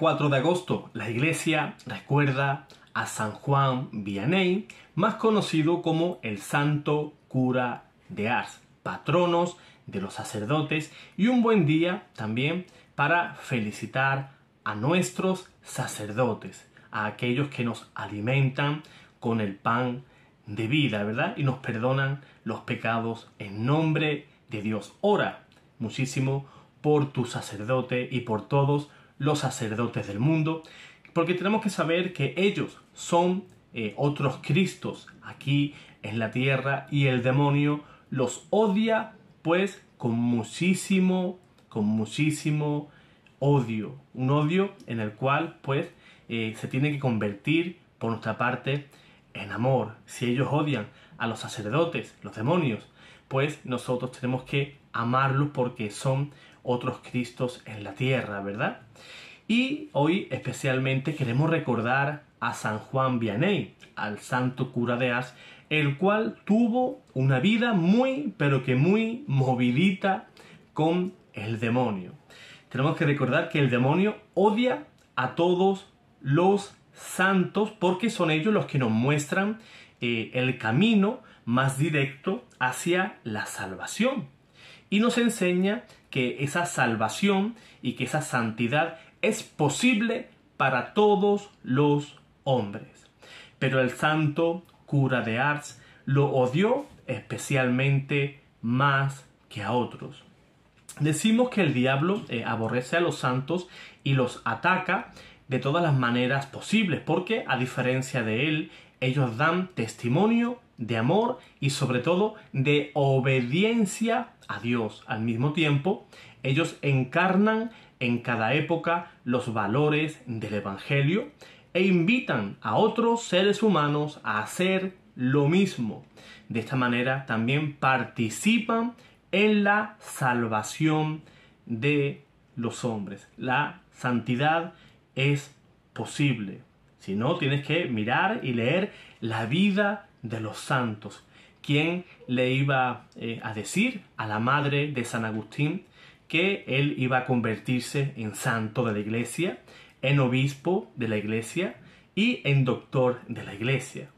4 de agosto, la iglesia recuerda a San Juan Vianney, más conocido como el Santo Cura de Ars, patronos de los sacerdotes y un buen día también para felicitar a nuestros sacerdotes, a aquellos que nos alimentan con el pan de vida, ¿verdad? Y nos perdonan los pecados en nombre de Dios. Ora muchísimo por tu sacerdote y por todos los sacerdotes del mundo, porque tenemos que saber que ellos son eh, otros Cristos aquí en la tierra y el demonio los odia pues con muchísimo, con muchísimo odio, un odio en el cual pues eh, se tiene que convertir por nuestra parte en amor. Si ellos odian a los sacerdotes, los demonios, pues nosotros tenemos que amarlos porque son otros Cristos en la tierra, ¿verdad? Y hoy especialmente queremos recordar a San Juan Vianney, al santo cura de As, el cual tuvo una vida muy, pero que muy movidita con el demonio. Tenemos que recordar que el demonio odia a todos los santos porque son ellos los que nos muestran eh, el camino más directo hacia la salvación. Y nos enseña que esa salvación y que esa santidad es posible para todos los hombres. Pero el santo cura de Ars lo odió especialmente más que a otros. Decimos que el diablo eh, aborrece a los santos y los ataca de todas las maneras posibles, porque a diferencia de él, ellos dan testimonio de amor y sobre todo de obediencia a Dios. Al mismo tiempo, ellos encarnan en cada época los valores del Evangelio e invitan a otros seres humanos a hacer lo mismo. De esta manera también participan en la salvación de los hombres. La santidad es posible. Si no, tienes que mirar y leer la vida de los santos. ¿Quién le iba eh, a decir a la madre de San Agustín que él iba a convertirse en santo de la iglesia, en obispo de la iglesia y en doctor de la iglesia?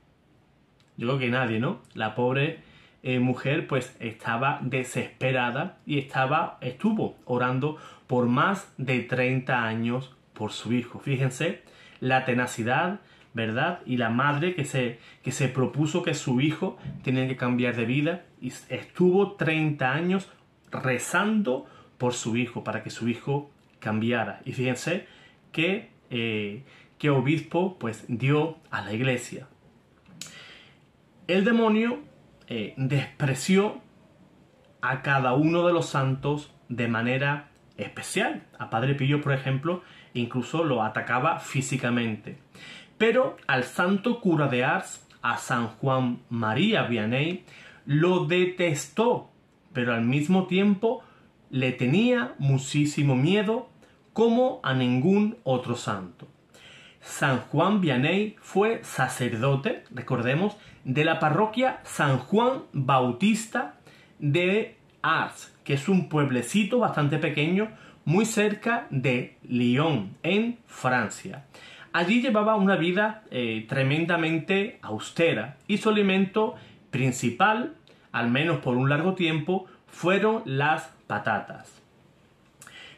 Yo creo que nadie, ¿no? La pobre eh, mujer pues estaba desesperada y estaba, estuvo orando por más de 30 años por su hijo. Fíjense la tenacidad, ¿verdad? Y la madre que se, que se propuso que su hijo tenía que cambiar de vida y estuvo 30 años rezando por su hijo, para que su hijo cambiara. Y fíjense que, eh, obispo pues dio a la iglesia. El demonio eh, despreció a cada uno de los santos de manera especial. A Padre Pío, por ejemplo, incluso lo atacaba físicamente. Pero al santo cura de Ars, a San Juan María Vianney, lo detestó, pero al mismo tiempo le tenía muchísimo miedo como a ningún otro santo. San Juan Vianney fue sacerdote, recordemos, de la parroquia San Juan Bautista de Ars, que es un pueblecito bastante pequeño muy cerca de Lyon, en Francia. Allí llevaba una vida eh, tremendamente austera y su alimento principal, al menos por un largo tiempo, fueron las patatas.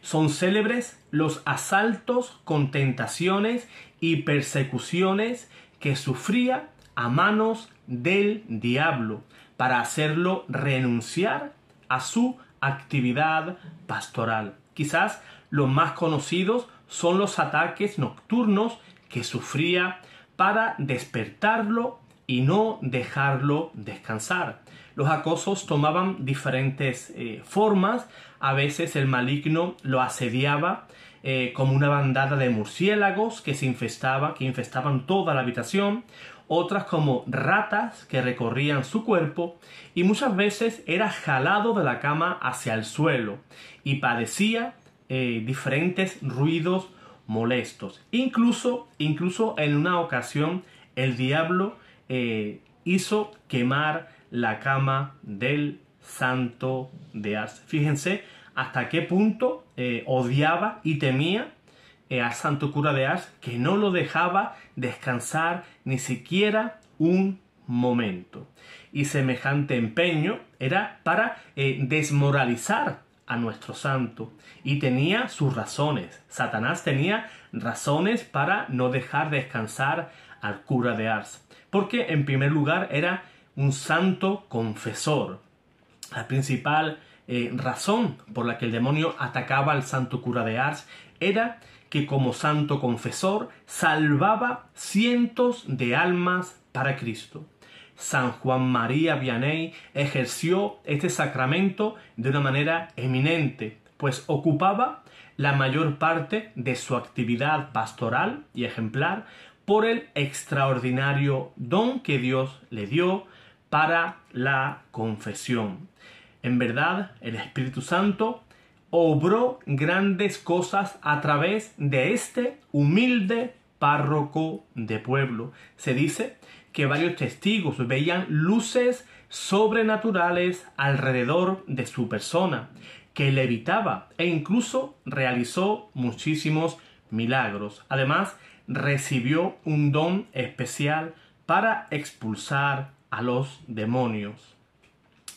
Son célebres los asaltos contentaciones tentaciones y persecuciones que sufría a manos del diablo para hacerlo renunciar a su actividad pastoral. Quizás los más conocidos son los ataques nocturnos que sufría para despertarlo y no dejarlo descansar. Los acosos tomaban diferentes eh, formas, a veces el maligno lo asediaba eh, como una bandada de murciélagos que se infestaba, que infestaban toda la habitación, otras como ratas que recorrían su cuerpo y muchas veces era jalado de la cama hacia el suelo y padecía eh, diferentes ruidos molestos. Incluso, en una ocasión el diablo eh, hizo quemar la cama del santo de as Fíjense hasta qué punto eh, odiaba y temía eh, al santo cura de Ars que no lo dejaba descansar ni siquiera un momento. Y semejante empeño era para eh, desmoralizar a nuestro santo. Y tenía sus razones. Satanás tenía razones para no dejar descansar al cura de Ars. Porque en primer lugar era un santo confesor. La principal eh, razón por la que el demonio atacaba al santo cura de Ars era que como santo confesor salvaba cientos de almas para Cristo. San Juan María Vianney ejerció este sacramento de una manera eminente, pues ocupaba la mayor parte de su actividad pastoral y ejemplar por el extraordinario don que Dios le dio para la confesión. En verdad, el Espíritu Santo obró grandes cosas a través de este humilde párroco de pueblo. Se dice que varios testigos veían luces sobrenaturales alrededor de su persona, que le evitaba e incluso realizó muchísimos milagros. Además, recibió un don especial para expulsar a los demonios.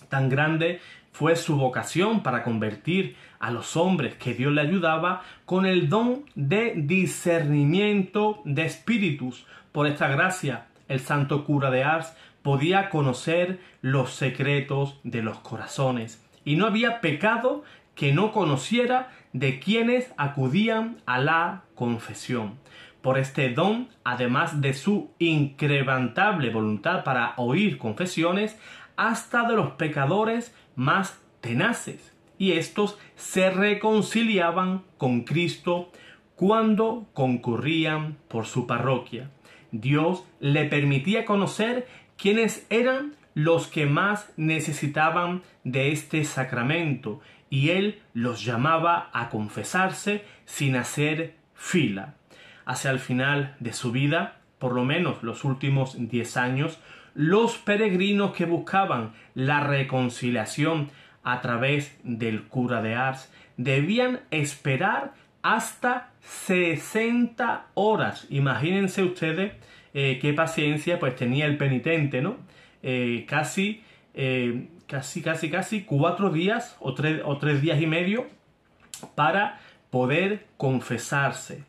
Tan grande fue su vocación para convertir a los hombres que Dios le ayudaba con el don de discernimiento de espíritus. Por esta gracia, el santo cura de Ars podía conocer los secretos de los corazones. Y no había pecado que no conociera de quienes acudían a la confesión. Por este don, además de su increvantable voluntad para oír confesiones, hasta de los pecadores más tenaces y estos se reconciliaban con Cristo cuando concurrían por su parroquia. Dios le permitía conocer quiénes eran los que más necesitaban de este sacramento y él los llamaba a confesarse sin hacer fila. Hacia el final de su vida, por lo menos los últimos diez años, los peregrinos que buscaban la reconciliación a través del cura de Ars debían esperar hasta 60 horas. Imagínense ustedes eh, qué paciencia pues tenía el penitente, ¿no? Eh, casi, eh, casi, casi, casi cuatro días o tres, o tres días y medio para poder confesarse.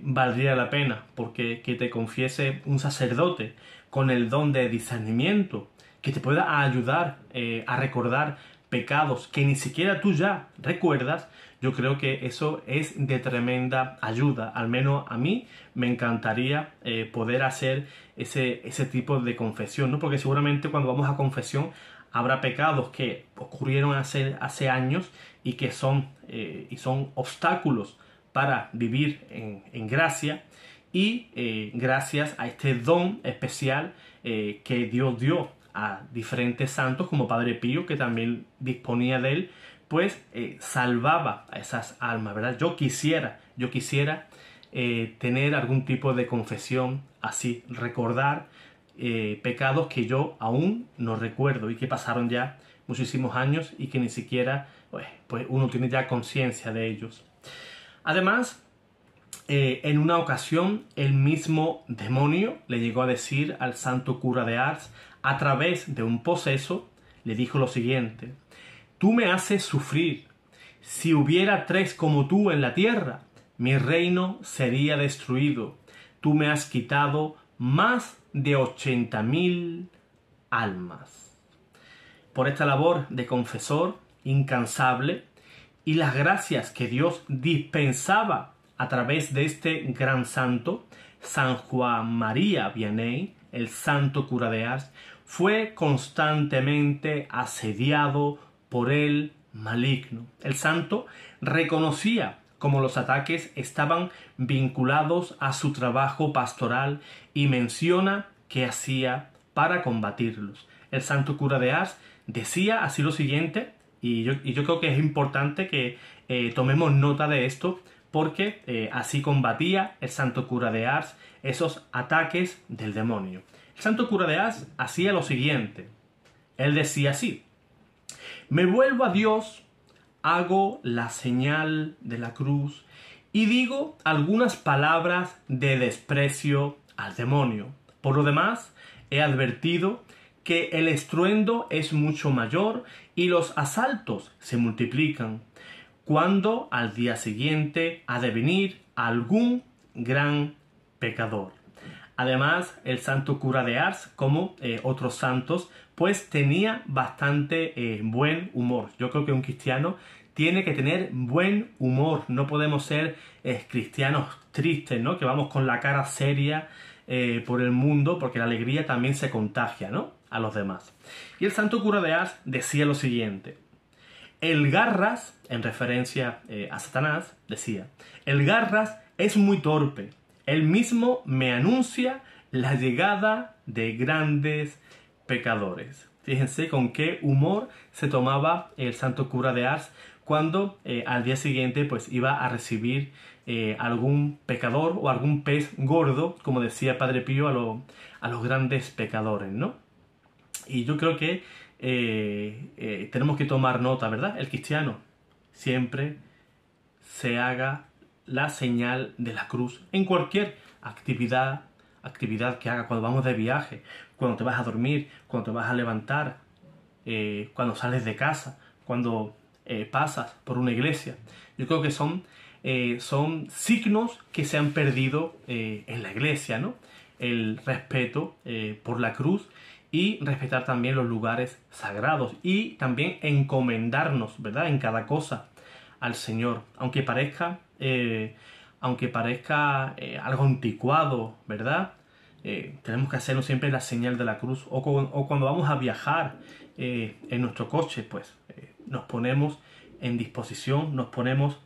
valdría la pena porque que te confiese un sacerdote con el don de discernimiento que te pueda ayudar eh, a recordar pecados que ni siquiera tú ya recuerdas, yo creo que eso es de tremenda ayuda. Al menos a mí me encantaría eh, poder hacer ese, ese tipo de confesión, ¿no? Porque seguramente cuando vamos a confesión habrá pecados que ocurrieron hace, hace años y que son, eh, y son obstáculos para vivir en, gracia y gracias a este don especial que Dios dio a diferentes santos como Padre Pío, que también disponía de él, pues eh, salvaba a esas almas, ¿verdad? Yo quisiera, yo quisiera eh, tener algún tipo de confesión así, recordar eh, pecados que yo aún no recuerdo y que pasaron ya muchísimos años y que ni siquiera pues, pues uno tiene ya conciencia de ellos. Además, en una ocasión el mismo demonio le llegó a decir al santo cura de Ars, a través de un poseso, le dijo lo siguiente, Tú me haces sufrir. Si hubiera tres como tú en la tierra, mi reino sería destruido. Tú me has quitado más de ochenta mil almas. Por esta labor de confesor incansable y las gracias que Dios dispensaba a través de este gran santo, San Juan María Vianney, el santo cura de Ars, fue constantemente asediado por el maligno. El santo reconocía como los ataques estaban vinculados a su trabajo pastoral y menciona qué hacía para combatirlos. El santo cura de Ars decía así lo siguiente, y yo, creo que es importante que eh, tomemos nota de esto, porque eh, así combatía el santo cura de Ars esos ataques del demonio. El santo cura de As hacía lo siguiente. Él decía así, me vuelvo a Dios, hago la señal de la cruz y digo algunas palabras de desprecio al demonio. Por lo demás, he advertido que el estruendo es mucho mayor y los asaltos se multiplican, cuando al día siguiente ha de venir algún gran pecador. Además, el santo cura de Ars, como eh, otros santos, pues tenía bastante eh, buen humor. Yo creo que un cristiano tiene que tener buen humor. No podemos ser eh, cristianos tristes, ¿no? Que vamos con la cara seria por el mundo, porque la alegría también se contagia, ¿no? A los demás. Y el santo cura de Ars decía lo siguiente. El Garras, en referencia a Satanás, decía, el Garras es muy torpe, él mismo me anuncia la llegada de grandes pecadores. Fíjense con qué humor se tomaba el santo cura de Ars cuando eh, al día siguiente pues iba a recibir eh, algún pecador o algún pez gordo, como decía Padre Pío a, los grandes pecadores, ¿no? Y yo creo que eh, tenemos que tomar nota, ¿verdad? El cristiano siempre se haga la señal de la cruz en cualquier actividad, actividad que haga cuando vamos de viaje, cuando te vas a dormir, cuando te vas a levantar, eh, cuando sales de casa, cuando eh, pasas por una iglesia. Yo creo que son, eh, son signos que se han perdido en la iglesia, ¿no? El respeto por la cruz y respetar también los lugares sagrados y también encomendarnos, ¿verdad? En cada cosa al Señor, aunque parezca eh, aunque parezca eh, algo anticuado, ¿verdad? Eh, tenemos que hacernos siempre la señal de la cruz o, o cuando vamos a viajar en nuestro coche, pues nos ponemos en disposición, nos ponemos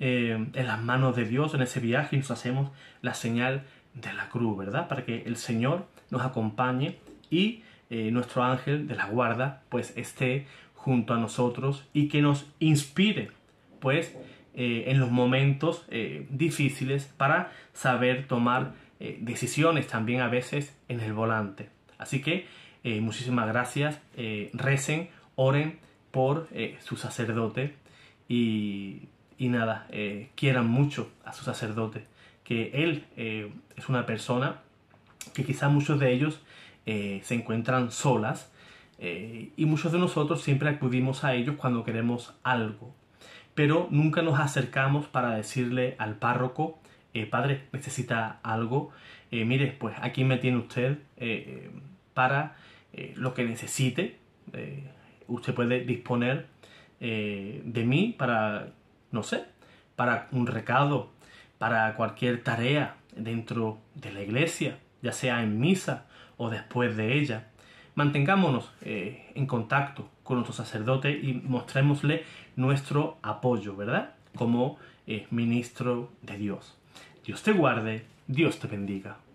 en las manos de Dios en ese viaje y nos hacemos la señal de la cruz, ¿verdad? Para que el Señor nos acompañe y nuestro ángel de la guarda pues esté junto a nosotros y que nos inspire pues eh, en los momentos eh, difíciles para saber tomar eh, decisiones también a veces en el volante. Así que muchísimas gracias, recen, oren por su sacerdote y, nada, quieran mucho a su sacerdote, que él es una persona que quizá muchos de ellos se encuentran solas, y muchos de nosotros siempre acudimos a ellos cuando queremos algo pero nunca nos acercamos para decirle al párroco, eh, padre, necesita algo, eh, mire, pues aquí me tiene usted eh, para lo que necesite, usted puede disponer de mí para, no sé, para un recado, para cualquier tarea dentro de la iglesia, ya sea en misa o después de ella. Mantengámonos en contacto, con nuestro sacerdote y mostrémosle nuestro apoyo, ¿verdad? Como eh, ministro de Dios. Dios te guarde, Dios te bendiga.